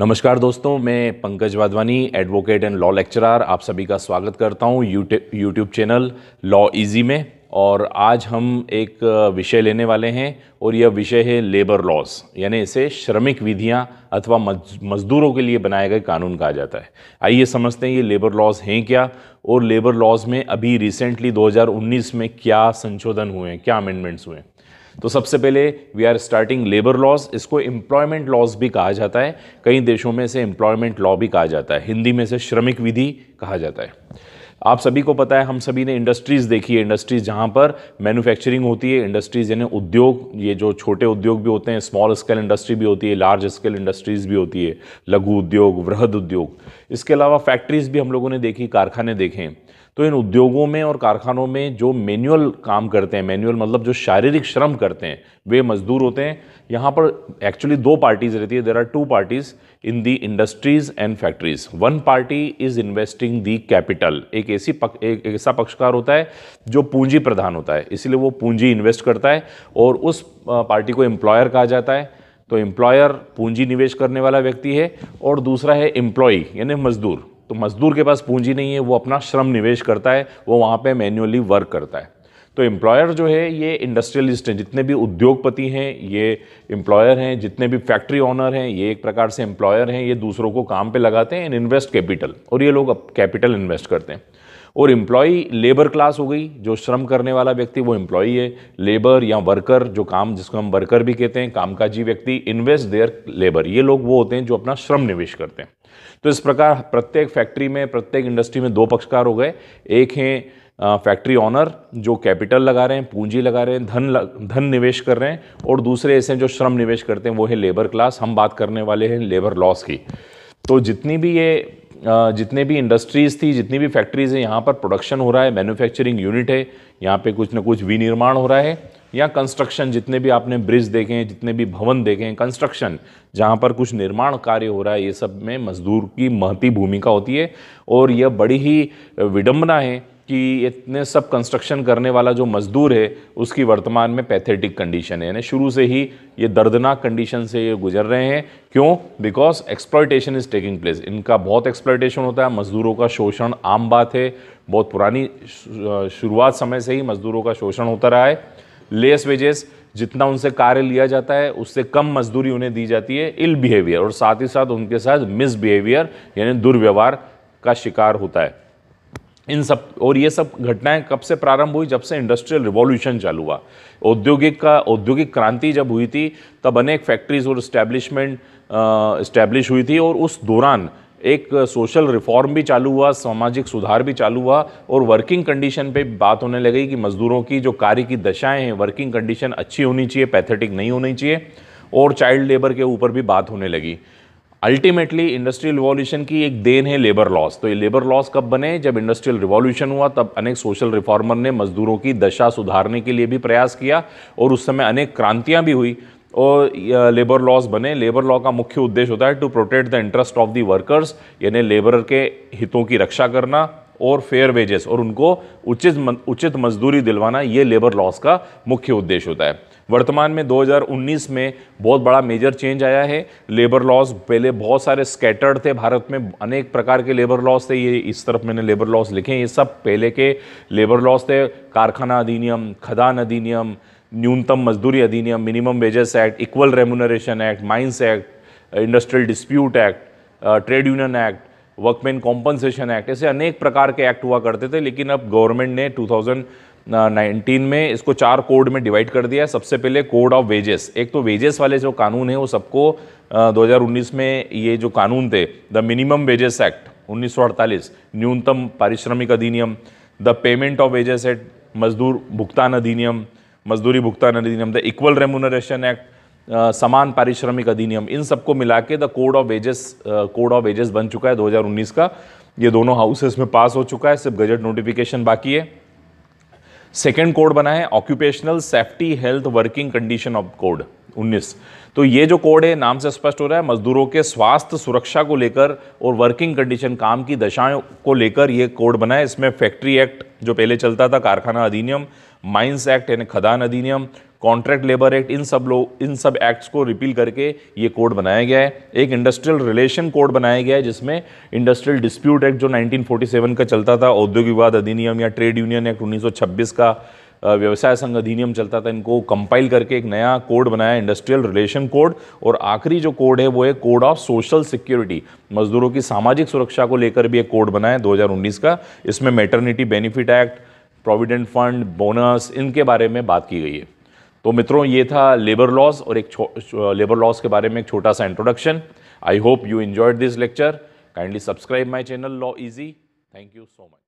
नमस्कार दोस्तों मैं Pankaj Wadhwani advocate and law lecturer आप सभी का स्वागत करता हूँ यूट्यूब चैनल लॉ इजी में और आज हम एक विषय लेने वाले हैं और यह विषय है लेबर लॉस यानी इसे श्रमिक विधियां अथवा मजदूरों के लिए बनाए गए कानून कहा जाता है आइए समझते हैं ये लेबर लॉज हैं क्या और लेबर लॉज में अभी रिसेंटली 2019 में क्या संशोधन हुए हैं क्या अमेंडमेंट्स हुए हैं तो सबसे पहले we are starting labour laws इसको एम्प्लॉयमेंट लॉज भी कहा जाता है कई देशों में से एम्प्लॉयमेंट लॉ भी कहा जाता है हिंदी में से श्रमिक विधि कहा जाता है आप सभी को पता है हम सभी ने इंडस्ट्रीज़ देखी है इंडस्ट्रीज़ जहाँ पर मैन्युफैक्चरिंग होती है इंडस्ट्रीज़ यानी उद्योग ये जो छोटे उद्योग भी होते हैं स्मॉल स्केल इंडस्ट्री भी होती है लार्ज स्केल इंडस्ट्रीज़ भी होती है लघु उद्योग वृहद उद्योग इसके अलावा फैक्ट्रीज़ भी हम लोगों ने देखी कारखाने देखे तो इन उद्योगों में और कारखानों में जो मैनुअल काम करते हैं मैनुअल मतलब जो शारीरिक श्रम करते हैं वे मजदूर होते हैं यहाँ पर एक्चुअली दो पार्टीज़ रहती है there are two parties in the industries and factories one party is investing the capital एक ऐसी पक, एक ऐसा पक्षकार होता है जो पूंजी प्रधान होता है इसलिए वो पूंजी इन्वेस्ट करता है और उस पार्टी को एम्प्लॉयर कहा जाता है तो एम्प्लॉयर पूंजी निवेश करने वाला व्यक्ति है और दूसरा है एम्प्लॉयी यानी मजदूर तो मज़दूर के पास पूंजी नहीं है वो अपना श्रम निवेश करता है वो वहाँ पे मैन्युअली वर्क करता है तो एम्प्लॉयर जो है ये इंडस्ट्रियलिस्ट हैं जितने भी उद्योगपति हैं ये एम्प्लॉयर हैं जितने भी फैक्ट्री ऑनर हैं ये एक प्रकार से एम्प्लॉयर हैं ये दूसरों को काम पे लगाते हैं इन इन्वेस्ट कैपिटल और ये लोग अब कैपिटल इन्वेस्ट करते हैं और इम्प्लॉई लेबर क्लास हो गई जो श्रम करने वाला व्यक्ति वो इम्प्लॉई है लेबर या वर्कर जो काम जिसको हम वर्कर भी कहते हैं कामकाजी व्यक्ति इन्वेस्ट देयर लेबर ये लोग वो होते हैं जो अपना श्रम निवेश करते हैं तो इस प्रकार प्रत्येक फैक्ट्री में प्रत्येक इंडस्ट्री में दो पक्षकार हो गए एक हैं फैक्ट्री ऑनर जो कैपिटल लगा रहे हैं पूंजी लगा रहे हैं धन लग, धन निवेश कर रहे हैं और दूसरे ऐसे जो श्रम निवेश करते हैं वो है लेबर क्लास हम बात करने वाले हैं लेबर लॉस की तो जितनी भी ये जितने भी इंडस्ट्रीज़ थी जितनी भी फैक्ट्रीज़ है यहाँ पर प्रोडक्शन हो रहा है मैन्युफैक्चरिंग यूनिट है यहाँ पे कुछ ना कुछ विनिर्माण हो रहा है या कंस्ट्रक्शन जितने भी आपने ब्रिज देखे हैं जितने भी भवन देखे हैं कंस्ट्रक्शन जहाँ पर कुछ निर्माण कार्य हो रहा है ये सब में मजदूर की महती भूमिका होती है और यह बड़ी ही विडम्बना है कि इतने सब कंस्ट्रक्शन करने वाला जो मज़दूर है उसकी वर्तमान में पैथेटिक कंडीशन है यानी शुरू से ही ये दर्दनाक कंडीशन से ये गुजर रहे हैं क्यों because exploitation is taking place इनका बहुत एक्सप्लॉयटेशन होता है मज़दूरों का शोषण आम बात है बहुत पुरानी शुरुआत समय से ही मज़दूरों का शोषण होता रहा है लेस वेजेस जितना उनसे कार्य लिया जाता है उससे कम मजदूरी उन्हें दी जाती है इल बिहेवियर और साथ ही साथ उनके साथ मिसबिहेवियर यानी दुर्व्यवहार का शिकार होता है इन सब और ये सब घटनाएं कब से प्रारंभ हुई जब से इंडस्ट्रियल रिवॉल्यूशन चालू हुआ औद्योगिक का औद्योगिक क्रांति जब हुई थी तब अनेक फैक्ट्रीज और इस्टेब्लिशमेंट इस्टेब्लिश हुई थी और उस दौरान एक सोशल रिफॉर्म भी चालू हुआ सामाजिक सुधार भी चालू हुआ और वर्किंग कंडीशन पे बात होने लगी कि मज़दूरों की जो कार्य की दशाएं हैं वर्किंग कंडीशन अच्छी होनी चाहिए पैथेटिक नहीं होनी चाहिए और चाइल्ड लेबर के ऊपर भी बात होने लगी अल्टीमेटली इंडस्ट्रियल रिवॉल्यूशन की एक देन है लेबर लॉस तो ये लेबर लॉस कब बने जब इंडस्ट्रियल रिवॉल्यूशन हुआ तब अनेक सोशल रिफॉर्मर ने मजदूरों की दशा सुधारने के लिए भी प्रयास किया और उस समय अनेक क्रांतियां भी हुई और लेबर लॉस बने लेबर लॉ का मुख्य उद्देश्य होता है to protect the interest of the workers यानी लेबर के हितों की रक्षा करना और फेयर वेजेस और उनको उचित उचित मजदूरी दिलवाना ये लेबर लॉस का मुख्य उद्देश्य होता है वर्तमान में 2019 में बहुत बड़ा मेजर चेंज आया है लेबर लॉस पहले बहुत सारे स्कैटर्ड थे भारत में अनेक प्रकार के लेबर लॉस थे ये इस तरफ मैंने लेबर लॉस लिखे हैं ये सब पहले के लेबर लॉस थे कारखाना अधिनियम खदान अधिनियम न्यूनतम मजदूरी अधिनियम minimum wages act equal remuneration act mines act industrial dispute act trade union act workman compensation act ऐसे अनेक प्रकार के एक्ट हुआ करते थे लेकिन अब गवर्नमेंट ने 2000 19 में इसको चार कोड में डिवाइड कर दिया है सबसे पहले कोड ऑफ वेजेस एक तो वेजेस वाले जो कानून है वो सबको 2019 में ये जो कानून थे द मिनिमम वेजेस एक्ट 1948 न्यूनतम पारिश्रमिक अधिनियम the payment of wages act मजदूर भुगतान अधिनियम मजदूरी भुगतान अधिनियम द इक्वल रेमुनरेशन एक्ट समान पारिश्रमिक अधिनियम इन सबको मिला के the code of wages code of wages बन चुका है 2019 का ये दोनों हाउसेस में पास हो चुका है सिर्फ गजट नोटिफिकेशन बाकी है सेकेंड कोड बना है occupational safety health working condition of code 19 तो ये जो कोड है नाम से स्पष्ट हो रहा है मजदूरों के स्वास्थ्य सुरक्षा को लेकर और वर्किंग कंडीशन काम की दशाओं को लेकर ये कोड बना है इसमें फैक्ट्री एक्ट जो पहले चलता था कारखाना अधिनियम माइंस एक्ट यानी खदान अधिनियम कॉन्ट्रैक्ट लेबर एक्ट इन सब लोग इन सब एक्ट्स को रिपील करके ये कोड बनाया गया है एक इंडस्ट्रियल रिलेशन कोड बनाया गया है जिसमें इंडस्ट्रियल डिस्प्यूट एक्ट जो 1947 का चलता था औद्योगिक विवाद अधिनियम या ट्रेड यूनियन एक्ट 1926 का व्यवसाय संघ अधिनियम चलता था इनको कंपाइल करके एक नया कोड बनाया इंडस्ट्रियल रिलेशन कोड और आखिरी जो कोड है वो है कोड ऑफ सोशल सिक्योरिटी मजदूरों की सामाजिक सुरक्षा को लेकर भी एक कोड बनाया 2019 का इसमें maternity benefit act provident fund bonus इनके बारे में बात की गई है तो मित्रों ये था लेबर लॉज और एक लेबर लॉज के बारे में एक छोटा सा introduction I hope you enjoyed this lecture kindly subscribe my channel law easy thank you so much